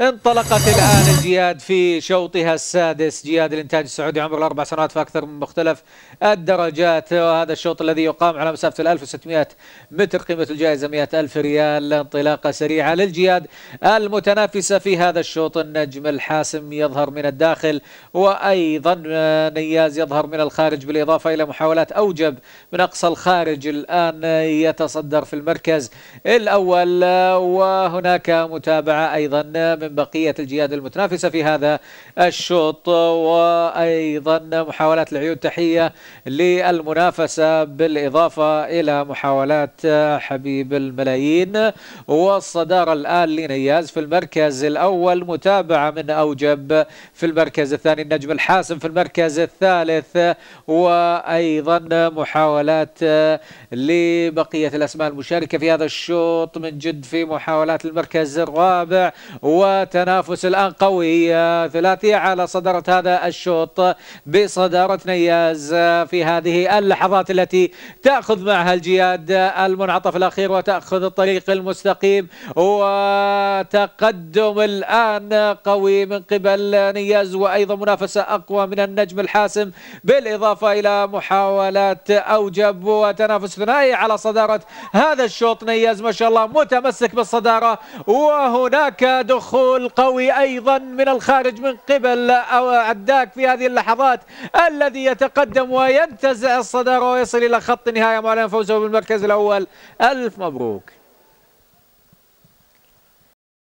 انطلقت الآن الجياد في شوطها السادس جياد الإنتاج السعودي عمر الأربع سنوات فأكثر من مختلف الدرجات وهذا الشوط الذي يقام على مسافة 1600 متر قيمة الجائزة 100000 ريال انطلاقة سريعة للجياد المتنافسة في هذا الشوط النجم الحاسم يظهر من الداخل وأيضا نياز يظهر من الخارج بالإضافة إلى محاولات أوجب من أقصى الخارج الآن يتصدر في المركز الأول وهناك متابعة أيضا من من بقية الجهات المتنافسة في هذا الشوط وأيضا محاولات العيون تحية للمنافسة بالإضافة إلى محاولات حبيب الملايين والصدارة الآن لنياز في المركز الأول متابعة من أوجب في المركز الثاني النجم الحاسم في المركز الثالث وأيضا محاولات لبقية الأسماء المشاركة في هذا الشوط من جد في محاولات المركز الرابع و وتنافس الآن قوي ثلاثية على صدارة هذا الشوط بصدارة نياز في هذه اللحظات التي تأخذ معها الجياد المنعطف الأخير وتأخذ الطريق المستقيم وتقدم الآن قوي من قبل نياز وأيضا منافسة أقوى من النجم الحاسم بالإضافة إلى محاولات أوجب وتنافس ثنائي على صدارة هذا الشوط نياز ما شاء الله متمسك بالصدارة وهناك دخول دخول قوي أيضا من الخارج من قبل عداك في هذه اللحظات الذي يتقدم وينتزع الصدارة ويصل إلى خط النهاية معلن فوزه بالمركز الأول ألف مبروك